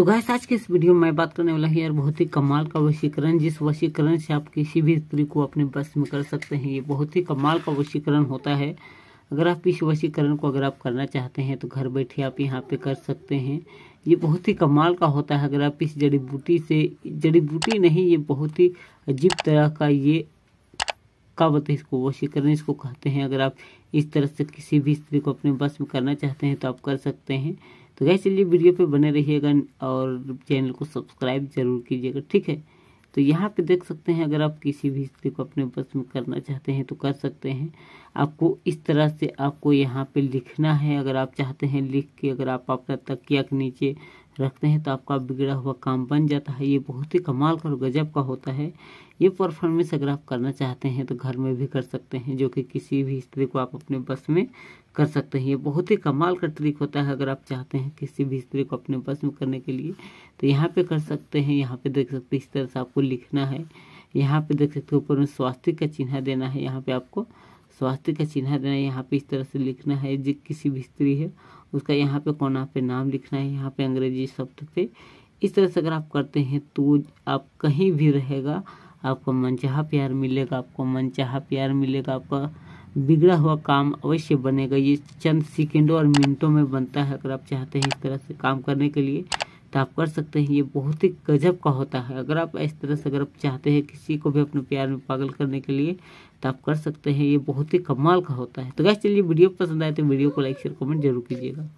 तो गाय आज के इस वीडियो में मैं बात करने वाला है यार बहुत ही कमाल का वशीकरण जिस वशीकरण से आप किसी भी स्त्री को अपने बस में कर सकते हैं ये बहुत ही कमाल का वशीकरण होता है अगर आप इस वशीकरण को अगर आप करना चाहते हैं तो घर बैठे आप यहाँ पे कर सकते हैं ये बहुत ही कमाल का होता है अगर आप इस जड़ी बूटी से जड़ी बूटी नहीं ये बहुत ही अजीब तरह का ये का बोलते इसको वशीकरण इसको कहते हैं अगर आप इस तरह से किसी भी स्त्री को अपने बस में करना चाहते हैं तो आप कर सकते हैं तो गैस चलिए वीडियो पे बने रहिएगा और चैनल को सब्सक्राइब जरूर कीजिएगा ठीक है तो यहाँ पे देख सकते हैं अगर आप किसी भी स्त्री को अपने बस में करना चाहते हैं तो कर सकते हैं आपको इस तरह से आपको यहाँ पे लिखना है अगर आप चाहते हैं लिख के अगर आप अपना तकिया के नीचे रखते हैं तो आपका बिगड़ा हुआ काम बन जाता है ये बहुत ही कमाल का गजब का होता है ये परफॉर्मेंस अगर आप करना चाहते हैं तो घर में भी कर सकते हैं जो कि किसी भी स्त्री को आप अपने बस में कर सकते हैं ये बहुत ही कमाल का ट्रिक होता है अगर आप चाहते हैं किसी भी स्त्री को अपने बस में करने के लिए तो यहाँ पे कर सकते हैं यहाँ पे देख सकते हैं इस तरह से आपको लिखना है यहाँ पे देख सकते हैं ऊपर में स्वास्थ्य का चिन्ह देना है यहाँ पे आपको स्वास्थ्य का चिन्ह देना है तो यहाँ पे इस तरह से लिखना है जो किसी भी स्त्री है उसका यहाँ पे कोना पे नाम लिखना है यहाँ पे अंग्रेजी शब्द से इस तरह से अगर आप करते हैं तो आप कहीं भी रहेगा आपको मनचाहा प्यार मिलेगा आपको मनचाहा प्यार मिलेगा आपका बिगड़ा हुआ काम अवश्य बनेगा ये चंद सेकेंडों और मिनटों में बनता है अगर आप चाहते हैं इस तरह से काम करने के लिए तो आप कर सकते हैं ये बहुत ही गजब का होता है अगर आप इस तरह से अगर आप चाहते हैं किसी को भी अपने प्यार में पागल करने के लिए तो आप कर सकते हैं ये बहुत ही कमाल का होता है तो गैस चलिए वीडियो पसंद आए तो वीडियो को लाइक शेयर कमेंट जरूर कीजिएगा